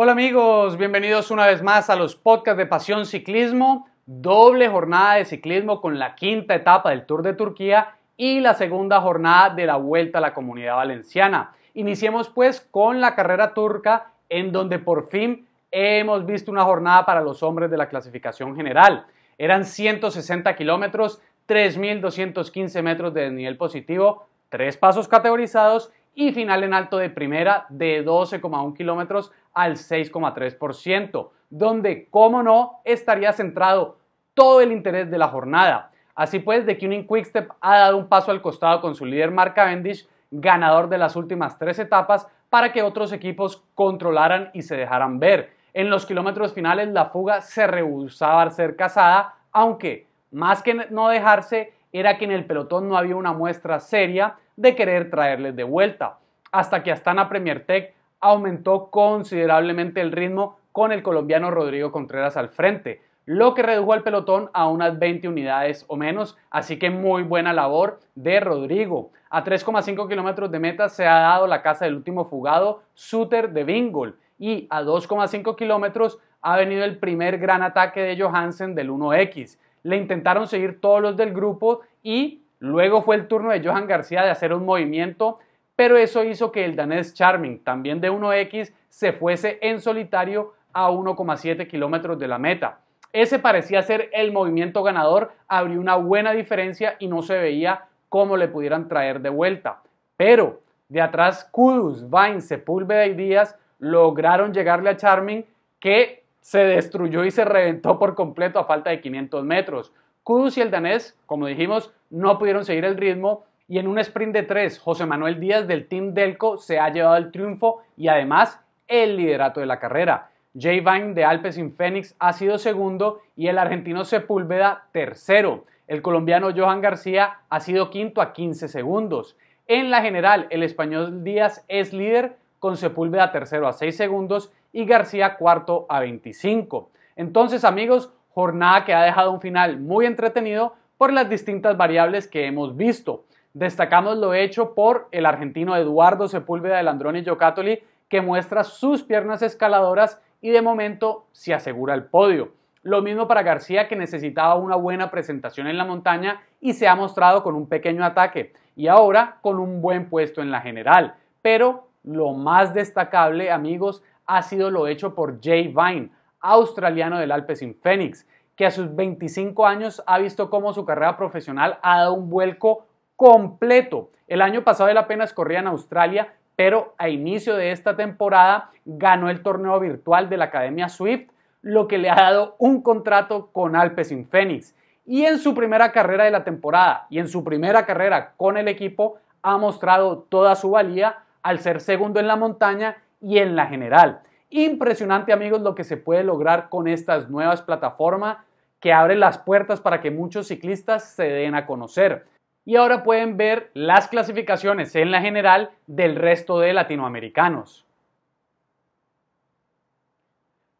Hola amigos, bienvenidos una vez más a los podcasts de Pasión Ciclismo. Doble jornada de ciclismo con la quinta etapa del Tour de Turquía y la segunda jornada de la Vuelta a la Comunidad Valenciana. Iniciemos pues con la carrera turca en donde por fin hemos visto una jornada para los hombres de la clasificación general. Eran 160 kilómetros, 3.215 metros de nivel positivo, tres pasos categorizados y final en alto de primera de 12,1 kilómetros al 6,3%, donde, como no, estaría centrado todo el interés de la jornada. Así pues, The un Quickstep ha dado un paso al costado con su líder Mark Cavendish, ganador de las últimas tres etapas, para que otros equipos controlaran y se dejaran ver. En los kilómetros finales la fuga se rehusaba al ser cazada, aunque más que no dejarse era que en el pelotón no había una muestra seria de querer traerles de vuelta. Hasta que Astana Premier Tech aumentó considerablemente el ritmo con el colombiano Rodrigo Contreras al frente, lo que redujo al pelotón a unas 20 unidades o menos, así que muy buena labor de Rodrigo. A 3,5 kilómetros de meta se ha dado la casa del último fugado, Suter de Bingol, y a 2,5 kilómetros ha venido el primer gran ataque de Johansen del 1X. Le intentaron seguir todos los del grupo y luego fue el turno de Johan García de hacer un movimiento pero eso hizo que el danés Charming, también de 1X, se fuese en solitario a 1,7 kilómetros de la meta. Ese parecía ser el movimiento ganador, abrió una buena diferencia y no se veía cómo le pudieran traer de vuelta. Pero de atrás, Kudus, Vain, Sepúlveda y Díaz lograron llegarle a Charming que se destruyó y se reventó por completo a falta de 500 metros. Kudus y el danés, como dijimos, no pudieron seguir el ritmo y en un sprint de tres, José Manuel Díaz del Team Delco se ha llevado el triunfo y además el liderato de la carrera. Jay Vine de Alpecin Phoenix ha sido segundo y el argentino Sepúlveda tercero. El colombiano Johan García ha sido quinto a 15 segundos. En la general, el español Díaz es líder con Sepúlveda tercero a 6 segundos y García cuarto a 25. Entonces, amigos, jornada que ha dejado un final muy entretenido por las distintas variables que hemos visto. Destacamos lo hecho por el argentino Eduardo Sepúlveda del Androni Giocattoli, que muestra sus piernas escaladoras y de momento se asegura el podio. Lo mismo para García, que necesitaba una buena presentación en la montaña y se ha mostrado con un pequeño ataque y ahora con un buen puesto en la general. Pero lo más destacable, amigos, ha sido lo hecho por Jay Vine, australiano del Alpecin Phoenix, que a sus 25 años ha visto cómo su carrera profesional ha dado un vuelco completo. El año pasado él apenas corría en Australia, pero a inicio de esta temporada ganó el torneo virtual de la Academia Swift, lo que le ha dado un contrato con alpes Phoenix. Y en su primera carrera de la temporada y en su primera carrera con el equipo ha mostrado toda su valía al ser segundo en la montaña y en la general. Impresionante amigos lo que se puede lograr con estas nuevas plataformas que abren las puertas para que muchos ciclistas se den a conocer y ahora pueden ver las clasificaciones en la general del resto de latinoamericanos.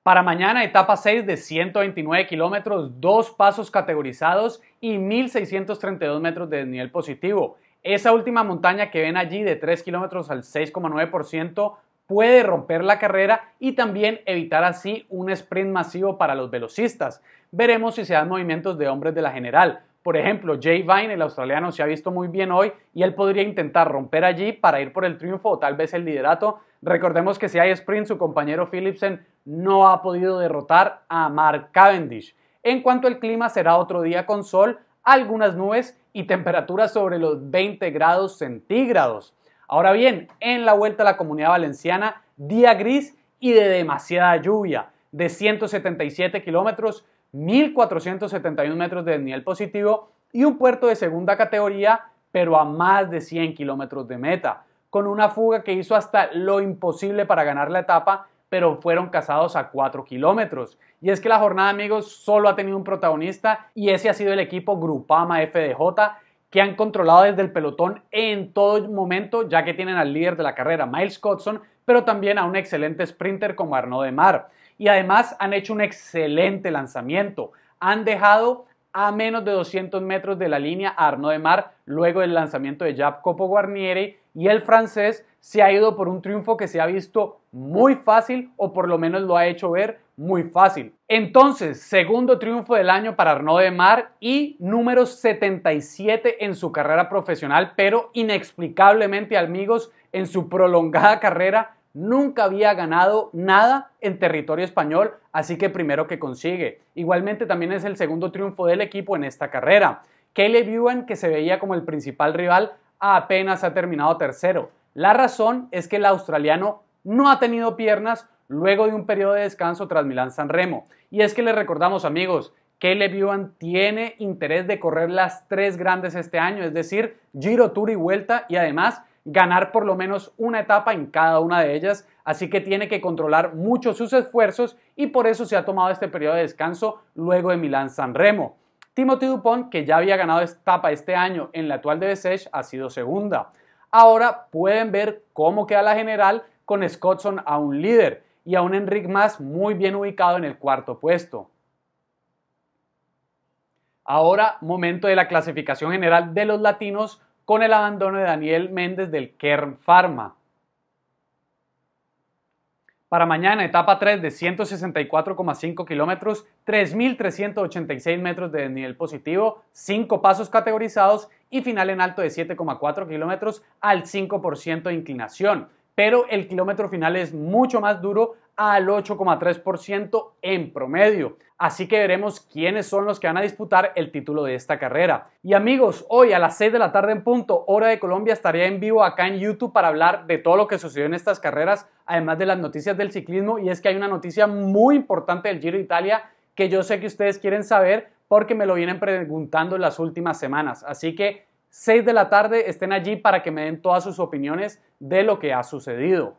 Para mañana, etapa 6 de 129 kilómetros, dos pasos categorizados y 1.632 metros de desnivel positivo. Esa última montaña que ven allí de 3 kilómetros al 6,9% puede romper la carrera y también evitar así un sprint masivo para los velocistas. Veremos si se dan movimientos de hombres de la general. Por ejemplo, Jay Vine, el australiano, se ha visto muy bien hoy y él podría intentar romper allí para ir por el triunfo o tal vez el liderato. Recordemos que si hay sprint, su compañero Philipsen no ha podido derrotar a Mark Cavendish. En cuanto al clima, será otro día con sol, algunas nubes y temperaturas sobre los 20 grados centígrados. Ahora bien, en la vuelta a la comunidad valenciana, día gris y de demasiada lluvia, de 177 kilómetros 1.471 metros de desnivel positivo y un puerto de segunda categoría, pero a más de 100 kilómetros de meta, con una fuga que hizo hasta lo imposible para ganar la etapa, pero fueron cazados a 4 kilómetros. Y es que la jornada, amigos, solo ha tenido un protagonista y ese ha sido el equipo Grupama FDJ, que han controlado desde el pelotón en todo momento, ya que tienen al líder de la carrera, Miles Cotson, pero también a un excelente sprinter como Arnaud de Mar y además han hecho un excelente lanzamiento. Han dejado a menos de 200 metros de la línea a Arnaud de Mar luego del lanzamiento de Copo Guarnieri y el francés se ha ido por un triunfo que se ha visto muy fácil o por lo menos lo ha hecho ver muy fácil. Entonces, segundo triunfo del año para Arnaud de Mar y número 77 en su carrera profesional, pero inexplicablemente amigos en su prolongada carrera nunca había ganado nada en territorio español, así que primero que consigue. Igualmente también es el segundo triunfo del equipo en esta carrera. Caleb Ewan, que se veía como el principal rival, apenas ha terminado tercero. La razón es que el australiano no ha tenido piernas luego de un periodo de descanso tras Milán San Remo. Y es que le recordamos amigos, Caleb Ewan tiene interés de correr las tres grandes este año, es decir, Giro, Tour y Vuelta y además ganar por lo menos una etapa en cada una de ellas, así que tiene que controlar mucho sus esfuerzos y por eso se ha tomado este periodo de descanso luego de Milán-San Remo. Timothy Dupont, que ya había ganado etapa este año en la actual de Besech, ha sido segunda. Ahora pueden ver cómo queda la general con Scottson a un líder y a un Enric más muy bien ubicado en el cuarto puesto. Ahora, momento de la clasificación general de los latinos con el abandono de Daniel Méndez del Kern Pharma. Para mañana, etapa 3 de 164,5 kilómetros, 3.386 metros de desnivel positivo, 5 pasos categorizados y final en alto de 7,4 kilómetros al 5% de inclinación pero el kilómetro final es mucho más duro al 8,3% en promedio. Así que veremos quiénes son los que van a disputar el título de esta carrera. Y amigos, hoy a las 6 de la tarde en punto, hora de Colombia, estaré en vivo acá en YouTube para hablar de todo lo que sucedió en estas carreras, además de las noticias del ciclismo. Y es que hay una noticia muy importante del Giro de Italia que yo sé que ustedes quieren saber porque me lo vienen preguntando en las últimas semanas. Así que 6 de la tarde estén allí para que me den todas sus opiniones de lo que ha sucedido.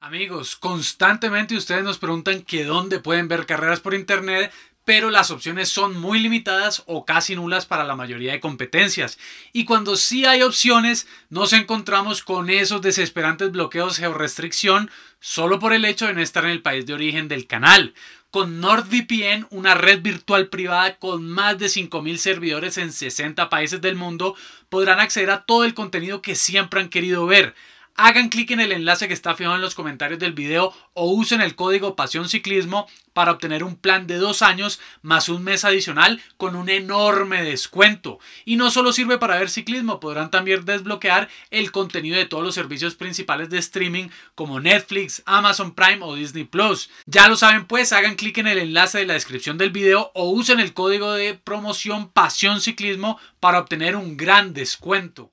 Amigos, constantemente ustedes nos preguntan que dónde pueden ver carreras por internet, pero las opciones son muy limitadas o casi nulas para la mayoría de competencias. Y cuando sí hay opciones, nos encontramos con esos desesperantes bloqueos geo-restricción solo por el hecho de no estar en el país de origen del canal. Con NordVPN, una red virtual privada con más de 5.000 servidores en 60 países del mundo, podrán acceder a todo el contenido que siempre han querido ver hagan clic en el enlace que está fijado en los comentarios del video o usen el código Pasión Ciclismo para obtener un plan de dos años más un mes adicional con un enorme descuento. Y no solo sirve para ver ciclismo, podrán también desbloquear el contenido de todos los servicios principales de streaming como Netflix, Amazon Prime o Disney Plus. Ya lo saben pues, hagan clic en el enlace de la descripción del video o usen el código de promoción Pasión Ciclismo para obtener un gran descuento.